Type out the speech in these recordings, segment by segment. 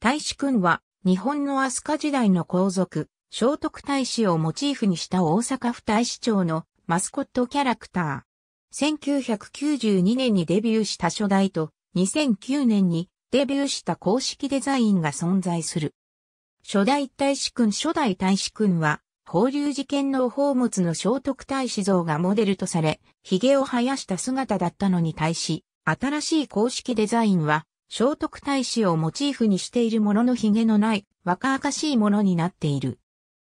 大使君は、日本の飛鳥時代の皇族、聖徳太子をモチーフにした大阪府大使町のマスコットキャラクター。1992年にデビューした初代と、2009年にデビューした公式デザインが存在する。初代大使君初代大使君は、法隆寺件の宝物の聖徳太子像がモデルとされ、髭を生やした姿だったのに対し、新しい公式デザインは、聖徳太子をモチーフにしているものの髭のない若々しいものになっている。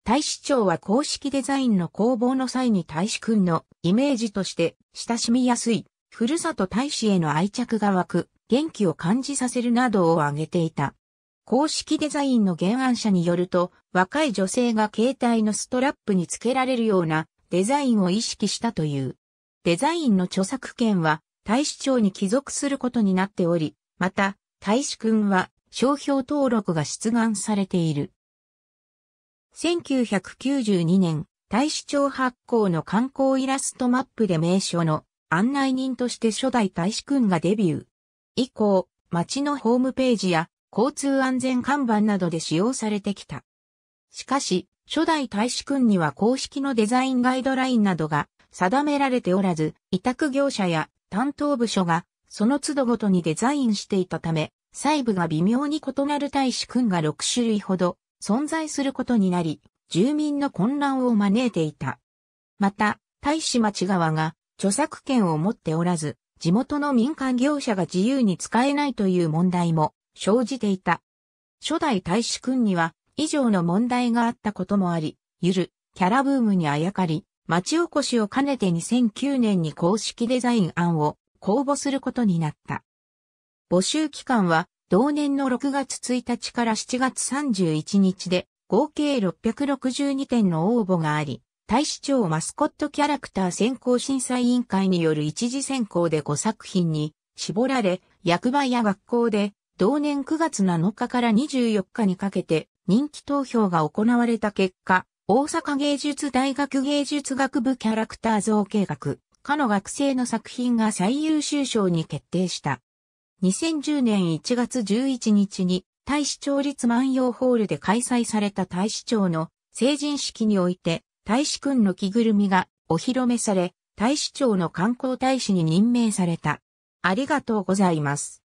大使長は公式デザインの工房の際に大使君のイメージとして親しみやすい、ふるさと大使への愛着が湧く、元気を感じさせるなどを挙げていた。公式デザインの原案者によると、若い女性が携帯のストラップにつけられるようなデザインを意識したという。デザインの著作権は大使長に帰属することになっており、また、大使君は商標登録が出願されている。1992年、大使庁発行の観光イラストマップで名所の案内人として初代大使君がデビュー。以降、町のホームページや交通安全看板などで使用されてきた。しかし、初代大使君には公式のデザインガイドラインなどが定められておらず、委託業者や担当部署がその都度ごとにデザインしていたため、細部が微妙に異なる大使君が6種類ほど存在することになり、住民の混乱を招いていた。また、大使町側が著作権を持っておらず、地元の民間業者が自由に使えないという問題も生じていた。初代大使君には以上の問題があったこともあり、ゆるキャラブームにあやかり、町おこしを兼ねて2009年に公式デザイン案を公募することになった。募集期間は同年の6月1日から7月31日で合計662点の応募があり、大市長マスコットキャラクター選考審査委員会による一次選考で5作品に絞られ、役場や学校で同年9月7日から24日にかけて人気投票が行われた結果、大阪芸術大学芸術学部キャラクター造形学かの学生の作品が最優秀賞に決定した。2010年1月11日に大使町立万葉ホールで開催された大使町の成人式において大使君の着ぐるみがお披露目され、大使町の観光大使に任命された。ありがとうございます。